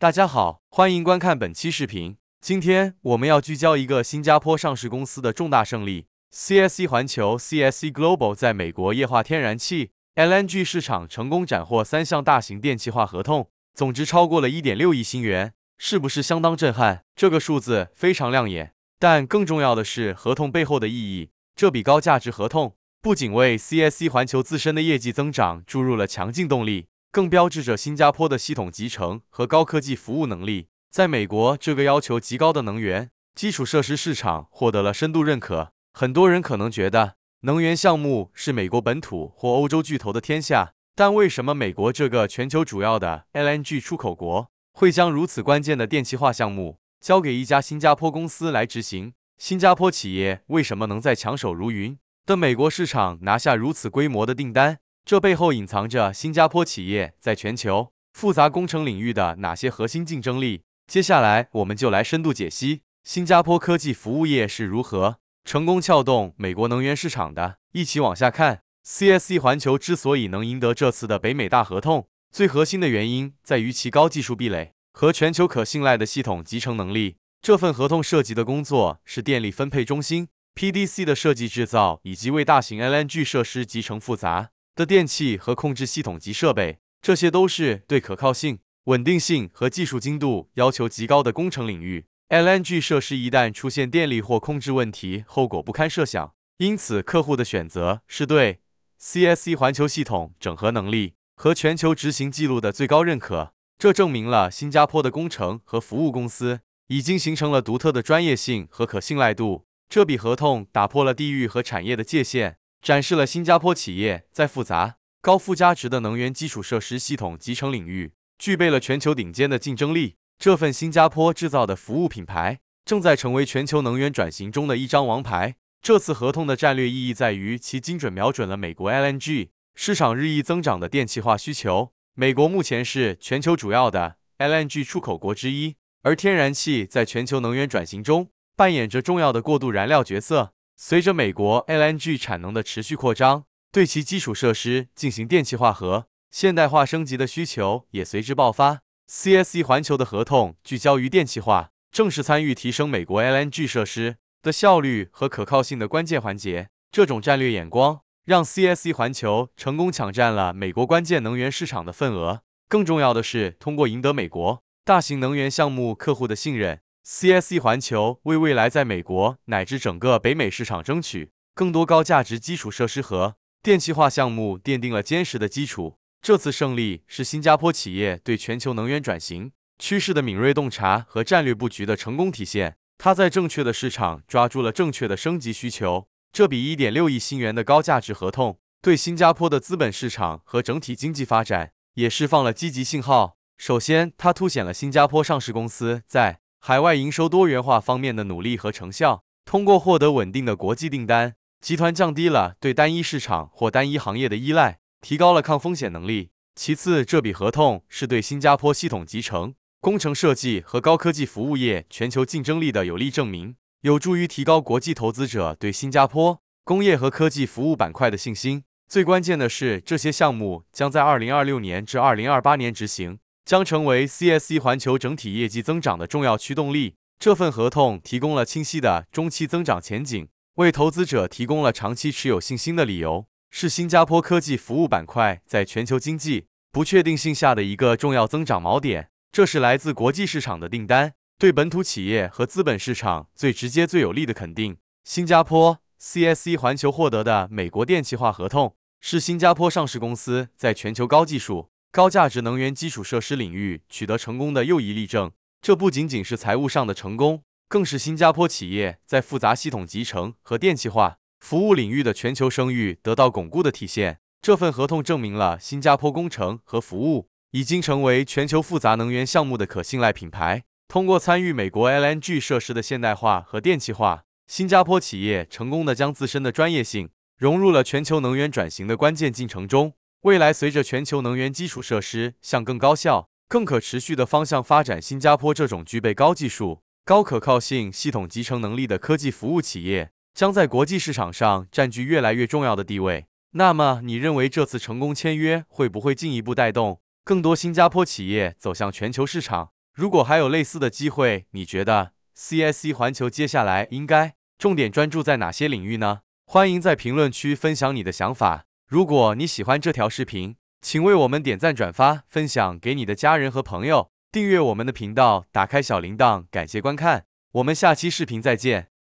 大家好，欢迎观看本期视频。今天我们要聚焦一个新加坡上市公司的重大胜利：CSC 环球 （CSC Global） 在美国液化天然气 （LNG） 市场成功斩获三项大型电气化合同，总值超过了一点六亿新元。是不是相当震撼？这个数字非常亮眼，但更重要的是合同背后的意义。这笔高价值合同不仅为 CSC 环球自身的业绩增长注入了强劲动力。更标志着新加坡的系统集成和高科技服务能力，在美国这个要求极高的能源基础设施市场获得了深度认可。很多人可能觉得，能源项目是美国本土或欧洲巨头的天下，但为什么美国这个全球主要的 LNG 出口国会将如此关键的电气化项目交给一家新加坡公司来执行？新加坡企业为什么能在强手如云的美国市场拿下如此规模的订单？这背后隐藏着新加坡企业在全球复杂工程领域的哪些核心竞争力？接下来我们就来深度解析新加坡科技服务业是如何成功撬动美国能源市场的。一起往下看。c s c 环球之所以能赢得这次的北美大合同，最核心的原因在于其高技术壁垒和全球可信赖的系统集成能力。这份合同涉及的工作是电力分配中心 （PDC） 的设计制造，以及为大型 LNG 设施集成复杂。的电气和控制系统及设备，这些都是对可靠性、稳定性和技术精度要求极高的工程领域。LNG 设施一旦出现电力或控制问题，后果不堪设想。因此，客户的选择是对 CSE 环球系统整合能力和全球执行记录的最高认可。这证明了新加坡的工程和服务公司已经形成了独特的专业性和可信赖度。这笔合同打破了地域和产业的界限。展示了新加坡企业在复杂、高附加值的能源基础设施系统集成领域具备了全球顶尖的竞争力。这份新加坡制造的服务品牌正在成为全球能源转型中的一张王牌。这次合同的战略意义在于其精准瞄准了美国 LNG 市场日益增长的电气化需求。美国目前是全球主要的 LNG 出口国之一，而天然气在全球能源转型中扮演着重要的过渡燃料角色。随着美国 LNG 产能的持续扩张，对其基础设施进行电气化和现代化升级的需求也随之爆发。CSE 环球的合同聚焦于电气化，正是参与提升美国 LNG 设施的效率和可靠性的关键环节。这种战略眼光让 CSE 环球成功抢占了美国关键能源市场的份额。更重要的是，通过赢得美国大型能源项目客户的信任。CSE 环球为未来在美国乃至整个北美市场争取更多高价值基础设施和电气化项目奠定了坚实的基础。这次胜利是新加坡企业对全球能源转型趋势的敏锐洞察和战略布局的成功体现。它在正确的市场抓住了正确的升级需求，这笔1.6亿新元的高价值合同对新加坡的资本市场和整体经济发展也释放了积极信号。首先，它凸显了新加坡上市公司在海外营收多元化方面的努力和成效，通过获得稳定的国际订单，集团降低了对单一市场或单一行业的依赖，提高了抗风险能力。其次，这笔合同是对新加坡系统集成、工程设计和高科技服务业全球竞争力的有力证明，有助于提高国际投资者对新加坡工业和科技服务板块的信心。最关键的是，这些项目将在2026年至2028年执行。将成为 CSE 环球整体业绩增长的重要驱动力。这份合同提供了清晰的中期增长前景，为投资者提供了长期持有信心的理由，是新加坡科技服务板块在全球经济不确定性下的一个重要增长锚点。这是来自国际市场的订单，对本土企业和资本市场最直接、最有力的肯定。新加坡 CSE 环球获得的美国电气化合同，是新加坡上市公司在全球高技术。高价值能源基础设施领域取得成功的又一例证。这不仅仅是财务上的成功，更是新加坡企业在复杂系统集成和电气化服务领域的全球声誉得到巩固的体现。这份合同证明了新加坡工程和服务已经成为全球复杂能源项目的可信赖品牌。通过参与美国 LNG 设施的现代化和电气化，新加坡企业成功的将自身的专业性融入了全球能源转型的关键进程中。未来随着全球能源基础设施向更高效、更可持续的方向发展，新加坡这种具备高技术、高可靠性、系统集成能力的科技服务企业，将在国际市场上占据越来越重要的地位。那么，你认为这次成功签约会不会进一步带动更多新加坡企业走向全球市场？如果还有类似的机会，你觉得 c s c 环球接下来应该重点专注在哪些领域呢？欢迎在评论区分享你的想法。如果你喜欢这条视频，请为我们点赞、转发、分享给你的家人和朋友，订阅我们的频道，打开小铃铛，感谢观看，我们下期视频再见。